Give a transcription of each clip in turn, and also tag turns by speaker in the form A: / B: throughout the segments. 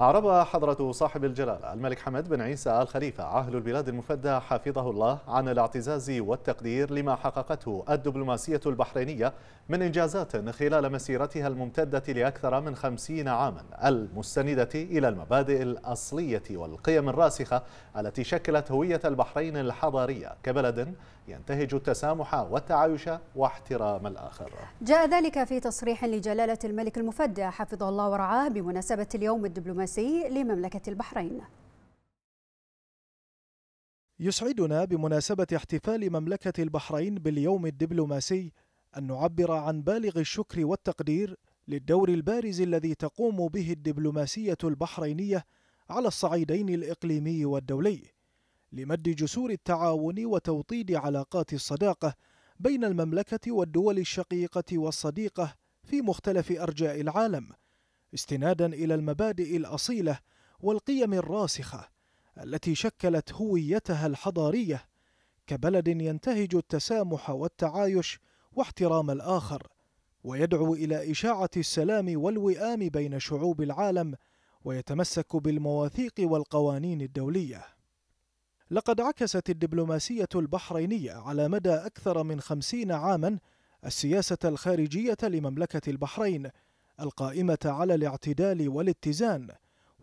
A: أعرب حضرة صاحب الجلالة الملك حمد بن عيسى آل خليفة عاهل البلاد المفدى حفظه الله عن الاعتزاز والتقدير لما حققته الدبلوماسية البحرينية من إنجازات خلال مسيرتها الممتدة لأكثر من خمسين عاما المستندة إلى المبادئ الأصلية والقيم الراسخة التي شكلت هوية البحرين الحضارية كبلد ينتهج التسامح والتعايش واحترام الآخر
B: جاء ذلك في تصريح لجلالة الملك المفدى حفظه الله ورعاه بمناسبة اليوم الدبلوماسي الدبلوماسي لمملكة البحرين يسعدنا بمناسبة احتفال مملكة البحرين باليوم الدبلوماسي أن نعبر عن بالغ الشكر والتقدير للدور البارز الذي تقوم به الدبلوماسية البحرينية على الصعيدين الإقليمي والدولي لمد جسور التعاون وتوطيد علاقات الصداقة بين المملكة والدول الشقيقة والصديقة في مختلف أرجاء العالم استنادا الى المبادئ الاصيله والقيم الراسخه التي شكلت هويتها الحضاريه كبلد ينتهج التسامح والتعايش واحترام الاخر ويدعو الى اشاعه السلام والوئام بين شعوب العالم ويتمسك بالمواثيق والقوانين الدوليه لقد عكست الدبلوماسيه البحرينيه على مدى اكثر من خمسين عاما السياسه الخارجيه لمملكه البحرين القائمة على الاعتدال والاتزان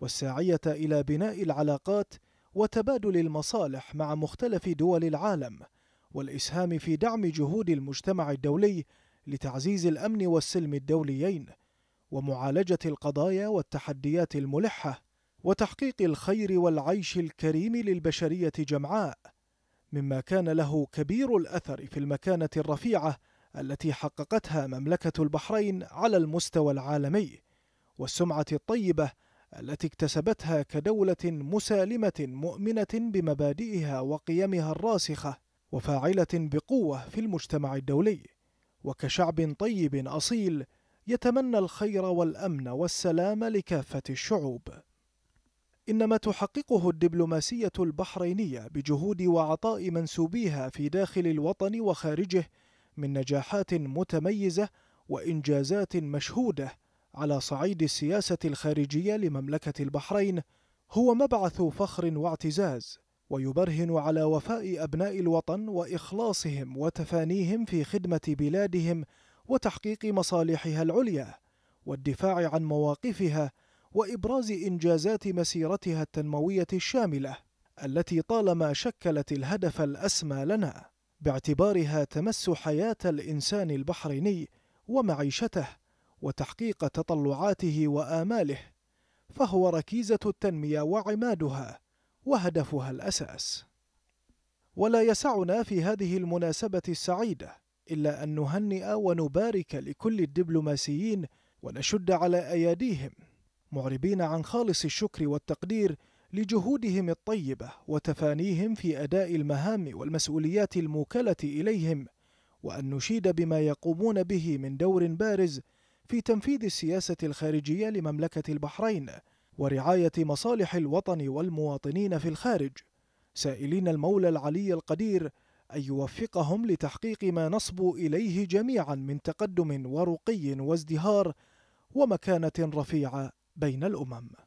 B: والساعية إلى بناء العلاقات وتبادل المصالح مع مختلف دول العالم والإسهام في دعم جهود المجتمع الدولي لتعزيز الأمن والسلم الدوليين ومعالجة القضايا والتحديات الملحة وتحقيق الخير والعيش الكريم للبشرية جمعاء مما كان له كبير الأثر في المكانة الرفيعة التي حققتها مملكة البحرين على المستوى العالمي والسمعة الطيبة التي اكتسبتها كدولة مسالمة مؤمنة بمبادئها وقيمها الراسخة وفاعلة بقوة في المجتمع الدولي وكشعب طيب أصيل يتمنى الخير والأمن والسلام لكافة الشعوب إن ما تحققه الدبلوماسية البحرينية بجهود وعطاء منسوبيها في داخل الوطن وخارجه من نجاحات متميزة وإنجازات مشهودة على صعيد السياسة الخارجية لمملكة البحرين هو مبعث فخر واعتزاز ويبرهن على وفاء أبناء الوطن وإخلاصهم وتفانيهم في خدمة بلادهم وتحقيق مصالحها العليا والدفاع عن مواقفها وإبراز إنجازات مسيرتها التنموية الشاملة التي طالما شكلت الهدف الأسمى لنا باعتبارها تمس حياة الإنسان البحريني ومعيشته وتحقيق تطلعاته وآماله فهو ركيزة التنمية وعمادها وهدفها الأساس ولا يسعنا في هذه المناسبة السعيدة إلا أن نهنئ ونبارك لكل الدبلوماسيين ونشد على أياديهم معربين عن خالص الشكر والتقدير لجهودهم الطيبة وتفانيهم في أداء المهام والمسؤوليات الموكلة إليهم وأن نشيد بما يقومون به من دور بارز في تنفيذ السياسة الخارجية لمملكة البحرين ورعاية مصالح الوطن والمواطنين في الخارج سائلين المولى العلي القدير أن يوفقهم لتحقيق ما نصبوا إليه جميعا من تقدم ورقي وازدهار ومكانة رفيعة بين الأمم